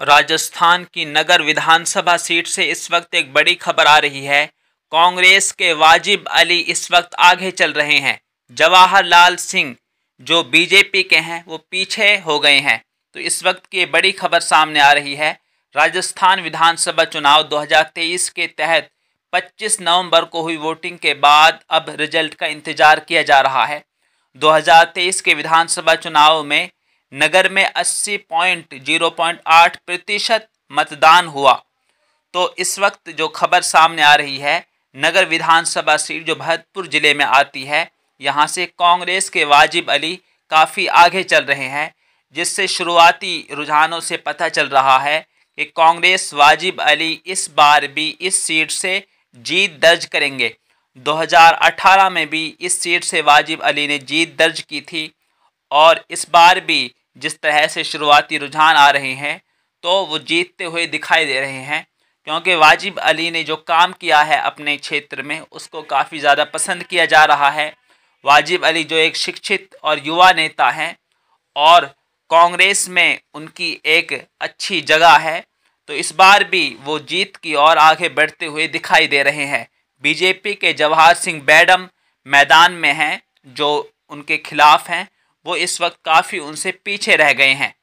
राजस्थान की नगर विधानसभा सीट से इस वक्त एक बड़ी खबर आ रही है कांग्रेस के वाजिब अली इस वक्त आगे चल रहे हैं जवाहरलाल सिंह जो बीजेपी के हैं वो पीछे हो गए हैं तो इस वक्त की बड़ी खबर सामने आ रही है राजस्थान विधानसभा चुनाव 2023 के तहत 25 नवंबर को हुई वोटिंग के बाद अब रिजल्ट का इंतजार किया जा रहा है 2023 के विधानसभा चुनाव में नगर में अस्सी पॉइंट जीरो पॉइंट आठ प्रतिशत मतदान हुआ तो इस वक्त जो खबर सामने आ रही है नगर विधानसभा सीट जो भरतपुर ज़िले में आती है यहाँ से कांग्रेस के वाजिब अली काफ़ी आगे चल रहे हैं जिससे शुरुआती रुझानों से पता चल रहा है कि कांग्रेस वाजिब अली इस बार भी इस सीट से जीत दर्ज करेंगे 2018 में भी इस सीट से वाजिब अली ने जीत दर्ज की थी और इस बार भी जिस तरह से शुरुआती रुझान आ रहे हैं तो वो जीतते हुए दिखाई दे रहे हैं क्योंकि वाजिब अली ने जो काम किया है अपने क्षेत्र में उसको काफ़ी ज़्यादा पसंद किया जा रहा है वाजिब अली जो एक शिक्षित और युवा नेता हैं और कांग्रेस में उनकी एक अच्छी जगह है तो इस बार भी वो जीत की ओर आगे बढ़ते हुए दिखाई दे रहे हैं बीजेपी के जवाहर सिंह बैडम मैदान में हैं जो उनके खिलाफ हैं वो इस वक्त काफ़ी उनसे पीछे रह गए हैं